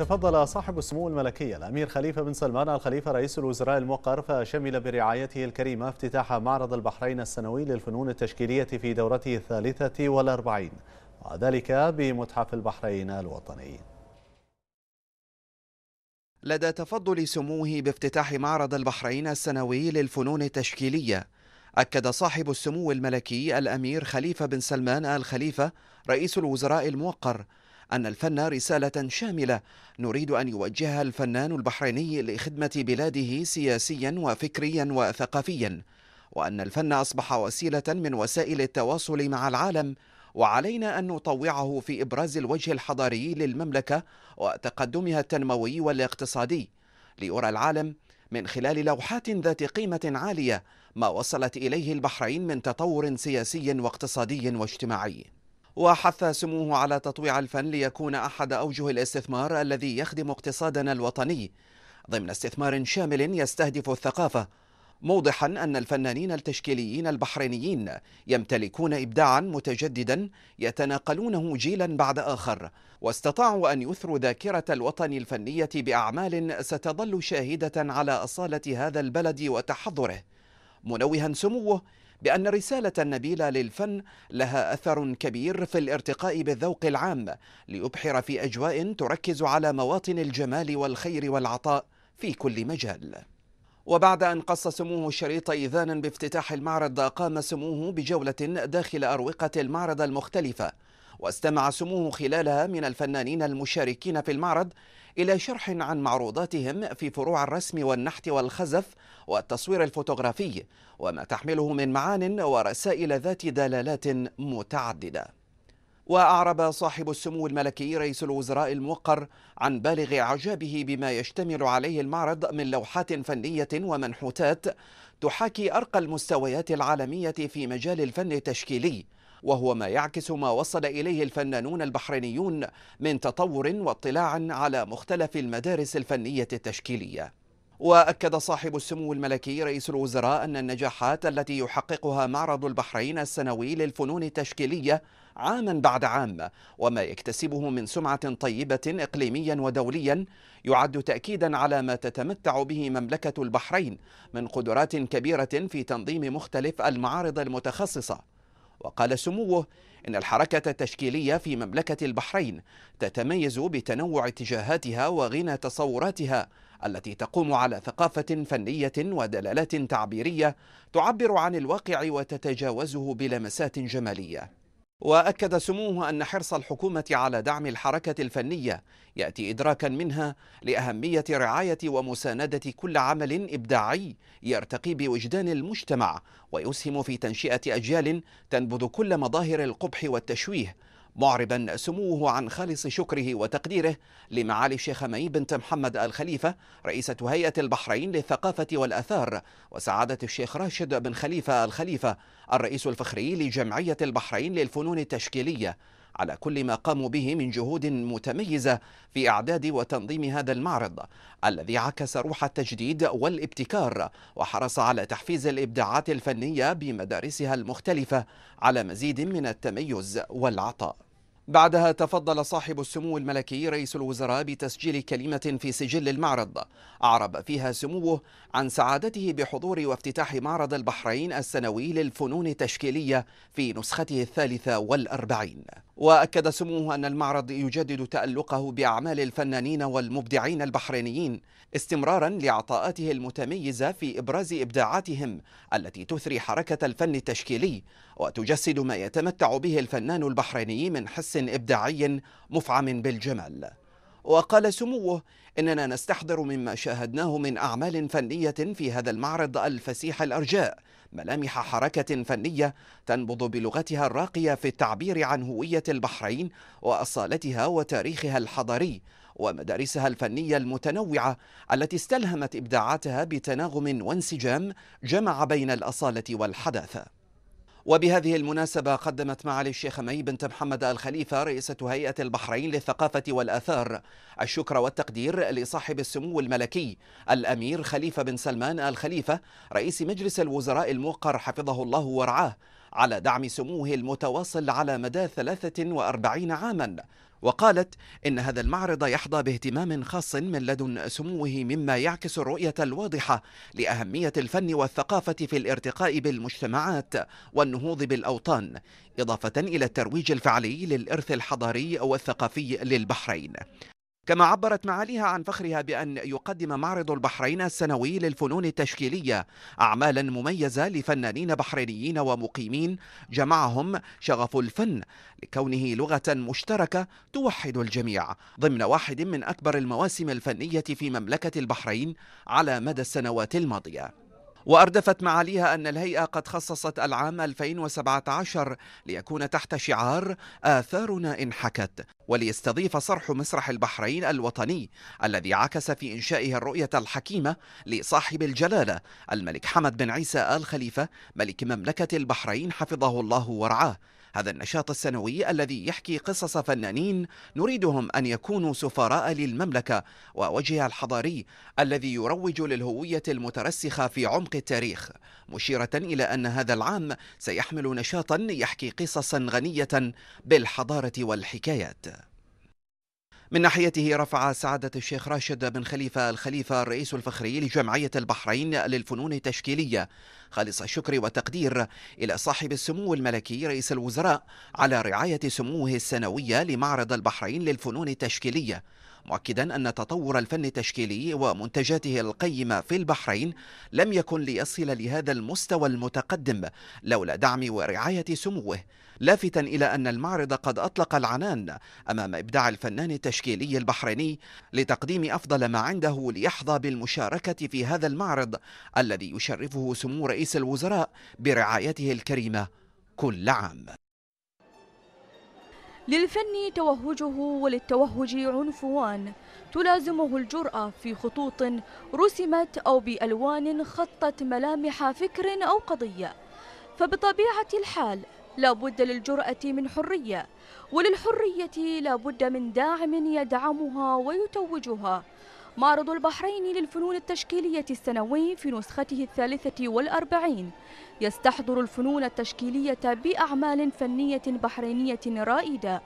تفضل صاحب السمو الملكي الأمير خليفة بن سلمان الخليفة رئيس الوزراء المقر فشمل برعايته الكريمة افتتاح معرض البحرين السنوي للفنون التشكيلية في دورته الثالثة والأربعين وذلك بمتحف البحرين الوطني لدى تفضل سموه بافتتاح معرض البحرين السنوي للفنون التشكيلية أكد صاحب السمو الملكي الأمير خليفة بن سلمان آل خليفة رئيس الوزراء الموقر أن الفن رسالة شاملة نريد أن يوجهها الفنان البحريني لخدمة بلاده سياسيا وفكريا وثقافيا وأن الفن أصبح وسيلة من وسائل التواصل مع العالم وعلينا أن نطوعه في إبراز الوجه الحضاري للمملكة وتقدمها التنموي والاقتصادي ليرى العالم من خلال لوحات ذات قيمة عالية ما وصلت إليه البحرين من تطور سياسي واقتصادي واجتماعي وحث سموه على تطويع الفن ليكون أحد أوجه الاستثمار الذي يخدم اقتصادنا الوطني ضمن استثمار شامل يستهدف الثقافة موضحا أن الفنانين التشكيليين البحرينيين يمتلكون إبداعا متجددا يتناقلونه جيلا بعد آخر واستطاعوا أن يثروا ذاكرة الوطن الفنية بأعمال ستظل شاهدة على أصالة هذا البلد وتحضره منوها سموه بأن رسالة النبيلة للفن لها أثر كبير في الارتقاء بالذوق العام ليبحر في أجواء تركز على مواطن الجمال والخير والعطاء في كل مجال وبعد أن قص سموه شريط إذانا بافتتاح المعرض قام سموه بجولة داخل أروقة المعرض المختلفة واستمع سموه خلالها من الفنانين المشاركين في المعرض إلى شرح عن معروضاتهم في فروع الرسم والنحت والخزف والتصوير الفوتوغرافي وما تحمله من معان ورسائل ذات دلالات متعددة وأعرب صاحب السمو الملكي رئيس الوزراء الموقر عن بالغ إعجابه بما يشتمل عليه المعرض من لوحات فنية ومنحوتات تحاكي أرقى المستويات العالمية في مجال الفن التشكيلي وهو ما يعكس ما وصل إليه الفنانون البحرينيون من تطور واطلاع على مختلف المدارس الفنية التشكيلية وأكد صاحب السمو الملكي رئيس الوزراء أن النجاحات التي يحققها معرض البحرين السنوي للفنون التشكيلية عاما بعد عام وما يكتسبه من سمعة طيبة إقليميا ودوليا يعد تأكيدا على ما تتمتع به مملكة البحرين من قدرات كبيرة في تنظيم مختلف المعارض المتخصصة وقال سموه إن الحركة التشكيلية في مملكة البحرين تتميز بتنوع اتجاهاتها وغنى تصوراتها التي تقوم على ثقافة فنية ودلالات تعبيرية تعبر عن الواقع وتتجاوزه بلمسات جمالية واكد سموه ان حرص الحكومه على دعم الحركه الفنيه ياتي ادراكا منها لاهميه رعايه ومسانده كل عمل ابداعي يرتقي بوجدان المجتمع ويسهم في تنشئه اجيال تنبذ كل مظاهر القبح والتشويه معربا سموه عن خالص شكره وتقديره لمعالي الشيخ مي بنت محمد الخليفة رئيسة هيئة البحرين للثقافة والأثار وسعادة الشيخ راشد بن خليفة الخليفة الرئيس الفخري لجمعية البحرين للفنون التشكيلية على كل ما قاموا به من جهود متميزة في إعداد وتنظيم هذا المعرض الذي عكس روح التجديد والابتكار وحرص على تحفيز الإبداعات الفنية بمدارسها المختلفة على مزيد من التميز والعطاء بعدها تفضل صاحب السمو الملكي رئيس الوزراء بتسجيل كلمة في سجل المعرض أعرب فيها سموه عن سعادته بحضور وافتتاح معرض البحرين السنوي للفنون التشكيلية في نسخته الثالثة والأربعين وأكد سموه أن المعرض يجدد تألقه بأعمال الفنانين والمبدعين البحرينيين استمرارا لعطاءاته المتميزة في إبراز إبداعاتهم التي تثري حركة الفن التشكيلي وتجسد ما يتمتع به الفنان البحريني من حس إبداعي مفعم بالجمال وقال سموه إننا نستحضر مما شاهدناه من أعمال فنية في هذا المعرض الفسيح الأرجاء ملامح حركة فنية تنبض بلغتها الراقية في التعبير عن هوية البحرين وأصالتها وتاريخها الحضاري ومدارسها الفنية المتنوعة التي استلهمت إبداعاتها بتناغم وانسجام جمع بين الأصالة والحداثة وبهذه المناسبة قدمت معالي الشيخ مي بنت محمد الخليفة رئيسة هيئة البحرين للثقافة والآثار الشكر والتقدير لصاحب السمو الملكي الأمير خليفة بن سلمان الخليفة رئيس مجلس الوزراء الموقر حفظه الله ورعاه على دعم سموه المتواصل على مدى 43 عاما وقالت إن هذا المعرض يحظى باهتمام خاص من لدن سموه مما يعكس الرؤية الواضحة لأهمية الفن والثقافة في الارتقاء بالمجتمعات والنهوض بالأوطان إضافة إلى الترويج الفعلي للإرث الحضاري والثقافي للبحرين كما عبرت معاليها عن فخرها بأن يقدم معرض البحرين السنوي للفنون التشكيلية أعمالا مميزة لفنانين بحرينيين ومقيمين جمعهم شغف الفن لكونه لغة مشتركة توحد الجميع ضمن واحد من أكبر المواسم الفنية في مملكة البحرين على مدى السنوات الماضية وأردفت معاليها أن الهيئة قد خصصت العام 2017 ليكون تحت شعار آثارنا إن حكت وليستضيف صرح مسرح البحرين الوطني الذي عكس في إنشائه الرؤية الحكيمة لصاحب الجلالة الملك حمد بن عيسى آل خليفة ملك مملكة البحرين حفظه الله ورعاه هذا النشاط السنوي الذي يحكي قصص فنانين نريدهم أن يكونوا سفراء للمملكة ووجهها الحضاري الذي يروج للهوية المترسخة في عمق التاريخ مشيرة إلى أن هذا العام سيحمل نشاطا يحكي قصصا غنية بالحضارة والحكايات من ناحيته رفع سعادة الشيخ راشد بن خليفة الخليفة الرئيس الفخري لجمعية البحرين للفنون التشكيلية خالص الشكر والتقدير إلى صاحب السمو الملكي رئيس الوزراء على رعاية سموه السنوية لمعرض البحرين للفنون التشكيلية مؤكدا أن تطور الفن التشكيلي ومنتجاته القيمة في البحرين لم يكن ليصل لهذا المستوى المتقدم لولا دعم ورعاية سموه لافتا إلى أن المعرض قد أطلق العنان أمام إبداع الفنان التشكيلي البحريني لتقديم أفضل ما عنده ليحظى بالمشاركة في هذا المعرض الذي يشرفه سمو رئيس الوزراء برعايته الكريمة كل عام للفن توهجه وللتوهج عنفوان تلازمه الجرأة في خطوط رسمت أو بألوان خطت ملامح فكر أو قضية فبطبيعة الحال لا بد للجرأة من حرية وللحرية لا بد من داعم يدعمها ويتوجها معرض البحرين للفنون التشكيلية السنوي في نسخته الثالثة والأربعين يستحضر الفنون التشكيلية بأعمال فنية بحرينية رائدة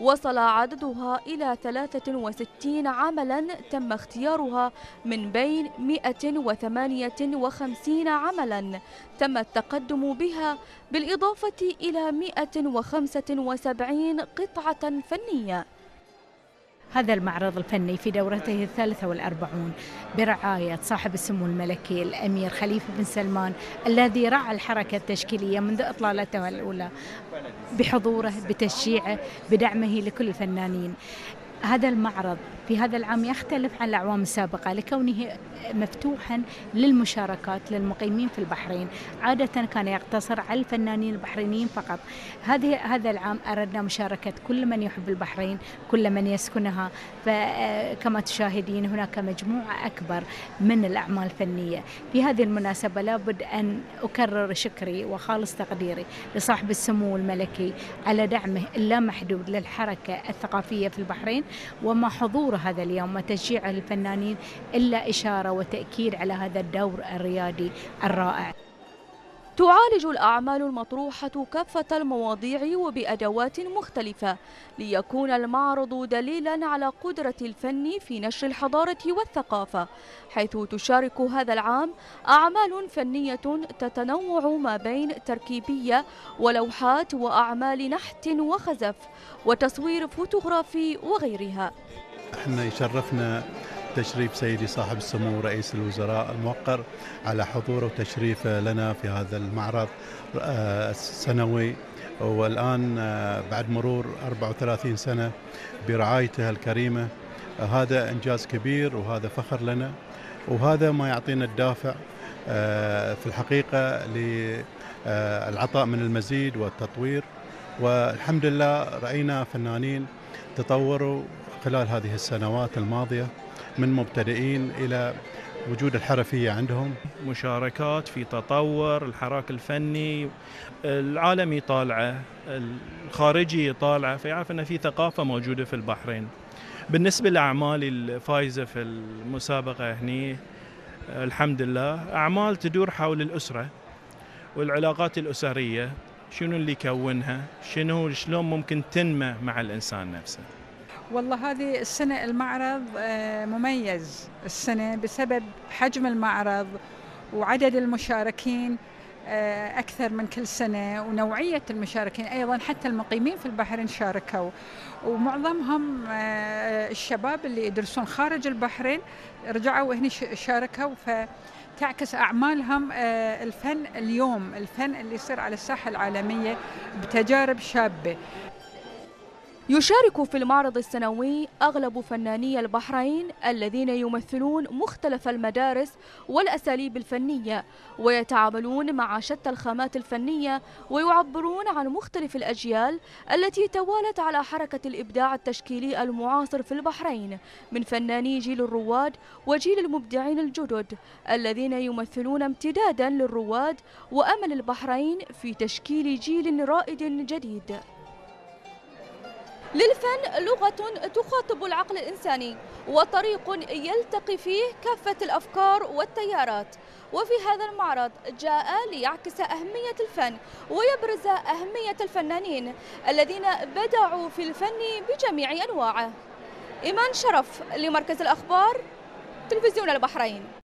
وصل عددها إلى 63 عملا تم اختيارها من بين 158 عملا تم التقدم بها بالإضافة إلى 175 قطعة فنية هذا المعرض الفني في دورته الثالثة والأربعون برعاية صاحب السمو الملكي الأمير خليفة بن سلمان الذي رعى الحركة التشكيلية منذ إطلالتها الأولى بحضوره بتشجيعه بدعمه لكل الفنانين هذا المعرض في هذا العام يختلف عن الأعوام السابقة لكونه مفتوحا للمشاركات للمقيمين في البحرين عادة كان يقتصر على الفنانين البحرينيين فقط هذه هذا العام أردنا مشاركة كل من يحب البحرين كل من يسكنها فكما تشاهدين هناك مجموعة أكبر من الأعمال الفنية في هذه المناسبة لابد أن أكرر شكري وخالص تقديري لصاحب السمو الملكي على دعمه اللامحدود للحركة الثقافية في البحرين وما حضور هذا اليوم وتشجيع الفنانين إلا إشارة وتأكيد على هذا الدور الريادي الرائع تعالج الأعمال المطروحة كافة المواضيع وبأدوات مختلفة ليكون المعرض دليلا على قدرة الفن في نشر الحضارة والثقافة حيث تشارك هذا العام أعمال فنية تتنوع ما بين تركيبية ولوحات وأعمال نحت وخزف وتصوير فوتوغرافي وغيرها احنا يشرفنا تشريف سيدي صاحب السمو رئيس الوزراء الموقر على حضوره وتشريفه لنا في هذا المعرض آه، السنوي والآن آه، بعد مرور 34 سنة برعايته الكريمة هذا إنجاز كبير وهذا فخر لنا وهذا ما يعطينا الدافع آه، في الحقيقة للعطاء من المزيد والتطوير والحمد لله رأينا فنانين تطوروا خلال هذه السنوات الماضية من مبتدئين إلى وجود الحرفية عندهم مشاركات في تطور الحراك الفني العالمي طالعة الخارجي طالعة فيعرف أن في ثقافة موجودة في البحرين بالنسبة لأعمالي الفائزة في المسابقة هني الحمد لله أعمال تدور حول الأسرة والعلاقات الأسرية شنو اللي يكونها شنو شلون ممكن تنمى مع الإنسان نفسه والله هذه السنة المعرض آه، مميز السنة بسبب حجم المعرض وعدد المشاركين آه، أكثر من كل سنة ونوعية المشاركين أيضا حتى المقيمين في البحرين شاركوا ومعظمهم آه، الشباب اللي يدرسون خارج البحرين رجعوا هنا شاركوا فتعكس أعمالهم الفن اليوم الفن اللي يصير على الساحة العالمية بتجارب شابة يشارك في المعرض السنوي أغلب فناني البحرين الذين يمثلون مختلف المدارس والأساليب الفنية ويتعاملون مع شتى الخامات الفنية ويعبرون عن مختلف الأجيال التي توالت على حركة الإبداع التشكيلي المعاصر في البحرين من فناني جيل الرواد وجيل المبدعين الجدد الذين يمثلون امتدادا للرواد وأمل البحرين في تشكيل جيل رائد جديد للفن لغة تخاطب العقل الإنساني وطريق يلتقي فيه كافة الأفكار والتيارات وفي هذا المعرض جاء ليعكس أهمية الفن ويبرز أهمية الفنانين الذين بدعوا في الفن بجميع أنواعه إيمان شرف لمركز الأخبار تلفزيون البحرين